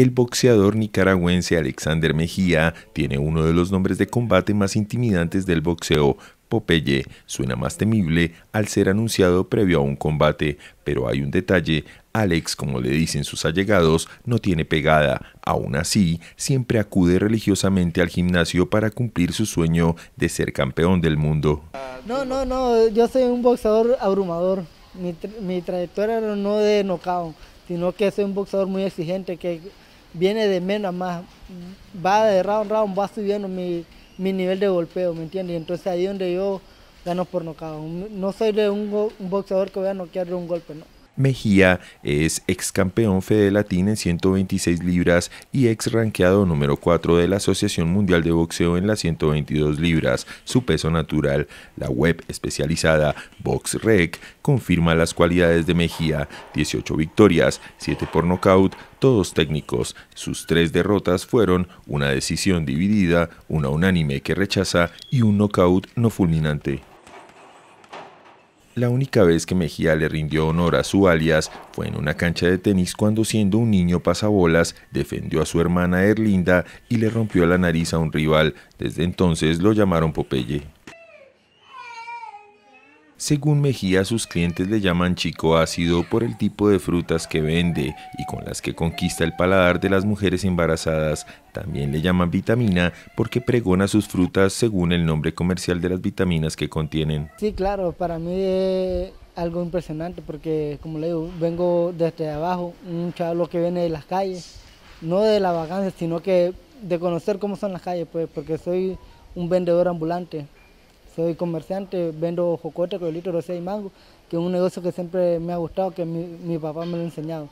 El boxeador nicaragüense Alexander Mejía tiene uno de los nombres de combate más intimidantes del boxeo. Popeye suena más temible al ser anunciado previo a un combate, pero hay un detalle, Alex, como le dicen sus allegados, no tiene pegada. Aún así, siempre acude religiosamente al gimnasio para cumplir su sueño de ser campeón del mundo. No, no, no, yo soy un boxeador abrumador. Mi, trayectoria no de nocao, sino que soy un boxeador muy exigente que viene de menos a más, va de round round, va subiendo mi, nivel de golpeo, ¿me entiendes? entonces ahí es donde yo gano por nocao. No soy de un, un boxeador que voy a noquear de un golpe, ¿no? Mejía es ex campeón Fede Latín en 126 libras y ex ranqueado número 4 de la Asociación Mundial de Boxeo en las 122 libras, su peso natural. La web especializada BoxRec confirma las cualidades de Mejía, 18 victorias, 7 por nocaut, todos técnicos. Sus tres derrotas fueron una decisión dividida, una unánime que rechaza y un nocaut no fulminante. La única vez que Mejía le rindió honor a su alias fue en una cancha de tenis cuando siendo un niño pasabolas defendió a su hermana Erlinda y le rompió la nariz a un rival. Desde entonces lo llamaron Popeye. Según Mejía, sus clientes le llaman chico ácido por el tipo de frutas que vende y con las que conquista el paladar de las mujeres embarazadas. También le llaman vitamina porque pregona sus frutas según el nombre comercial de las vitaminas que contienen. Sí, claro, para mí es algo impresionante porque, como le digo, vengo desde abajo, un chavo que viene de las calles, no de la vacancia, sino que de conocer cómo son las calles, pues, porque soy un vendedor ambulante soy comerciante, vendo jocote, rosé y mango, que es un negocio que siempre me ha gustado, que mi, papá me lo ha enseñado.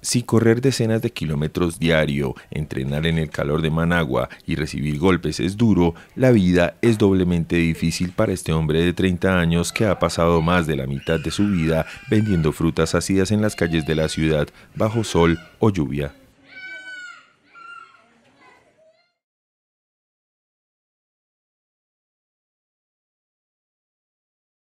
Si correr decenas de kilómetros diario, entrenar en el calor de Managua y recibir golpes es duro, la vida es doblemente difícil para este hombre de 30 años que ha pasado más de la mitad de su vida vendiendo frutas ácidas en las calles de la ciudad bajo sol o lluvia.